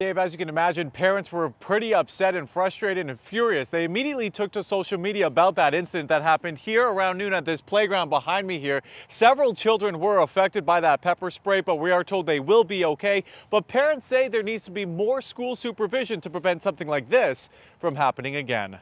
Dave, as you can imagine, parents were pretty upset and frustrated and furious. They immediately took to social media about that incident that happened here around noon at this playground behind me here. Several children were affected by that pepper spray, but we are told they will be okay. But parents say there needs to be more school supervision to prevent something like this from happening again.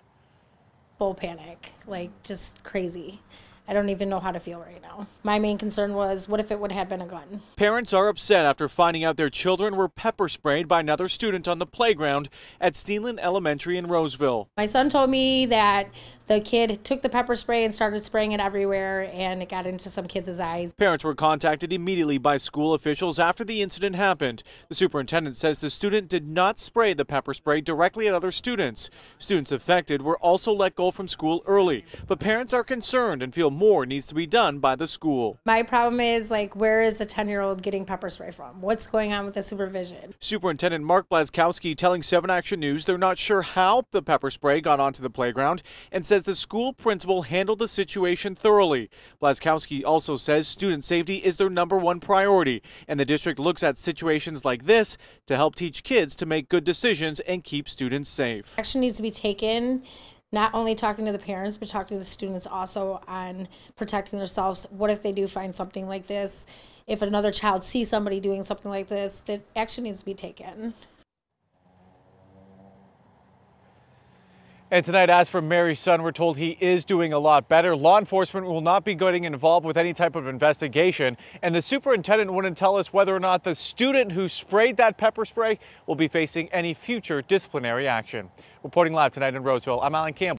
Full panic, like just crazy. I don't even know how to feel right now. My main concern was what if it would have been a gun? Parents are upset after finding out their children were pepper sprayed by another student on the playground at Steenland Elementary in Roseville. My son told me that the kid took the pepper spray and started spraying it everywhere and it got into some kids' eyes. Parents were contacted immediately by school officials after the incident happened. The superintendent says the student did not spray the pepper spray directly at other students. Students affected were also let go from school early, but parents are concerned and feel more needs to be done by the school. My problem is like, where is a 10 year old getting pepper spray from? What's going on with the supervision? Superintendent Mark Blazkowski telling 7 Action News they're not sure how the pepper spray got onto the playground and says the school principal handled the situation thoroughly. Blazkowski also says student safety is their number one priority, and the district looks at situations like this to help teach kids to make good decisions and keep students safe. Action needs to be taken not only talking to the parents but talking to the students also on protecting themselves what if they do find something like this if another child sees somebody doing something like this that action needs to be taken And tonight, as for Mary's son, we're told he is doing a lot better. Law enforcement will not be getting involved with any type of investigation. And the superintendent wouldn't tell us whether or not the student who sprayed that pepper spray will be facing any future disciplinary action. Reporting live tonight in Roseville, I'm Alan Campbell.